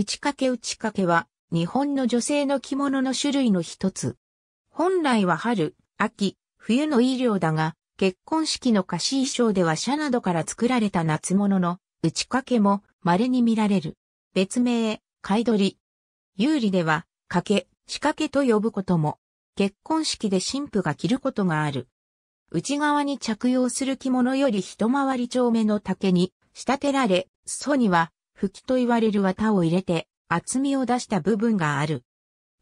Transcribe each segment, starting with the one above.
打ち掛け打ち掛けは、日本の女性の着物の種類の一つ。本来は春、秋、冬の衣料だが、結婚式の貸し衣装では社などから作られた夏物の打ち掛けも稀に見られる。別名、買取。有利では、掛け、仕掛けと呼ぶことも、結婚式で新婦が着ることがある。内側に着用する着物より一回り長めの竹に仕立てられ、裾には吹きと言われる綿を入れて厚みを出した部分がある。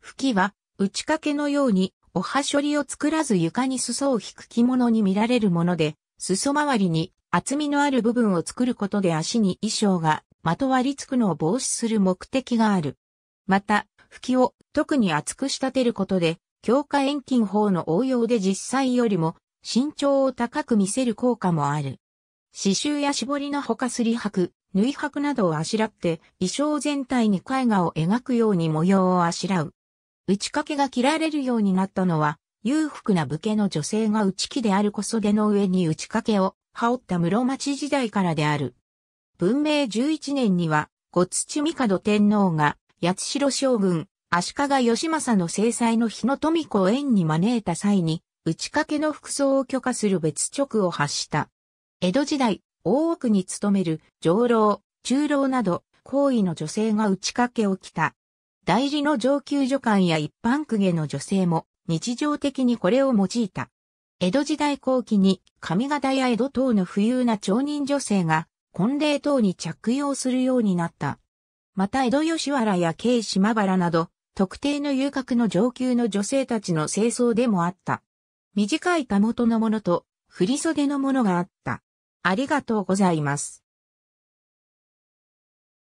吹きは打ち掛けのようにおはしょりを作らず床に裾を引く着物に見られるもので、裾周りに厚みのある部分を作ることで足に衣装がまとわりつくのを防止する目的がある。また、吹きを特に厚く仕立てることで、強化遠近法の応用で実際よりも身長を高く見せる効果もある。刺繍や絞りのほかすりく、縫い箔などをあしらって、衣装全体に絵画を描くように模様をあしらう。打ち掛けが切られるようになったのは、裕福な武家の女性が打ち木であるそ袖の上に打ち掛けを羽織った室町時代からである。文明11年には、ご土帝天皇が、八代将軍、足利義政の制裁の日の富子を縁に招いた際に、打ち掛けの服装を許可する別直を発した。江戸時代、大奥に勤める上老、中老など、皇位の女性が打ち掛けをきた。大事の上級女官や一般公家の女性も日常的にこれを用いた。江戸時代後期に髪型や江戸等の富裕な町人女性が婚礼等に着用するようになった。また江戸吉原や京島原など特定の遊郭の上級の女性たちの清掃でもあった。短い田元のものと振袖のものがあった。ありがとうございます。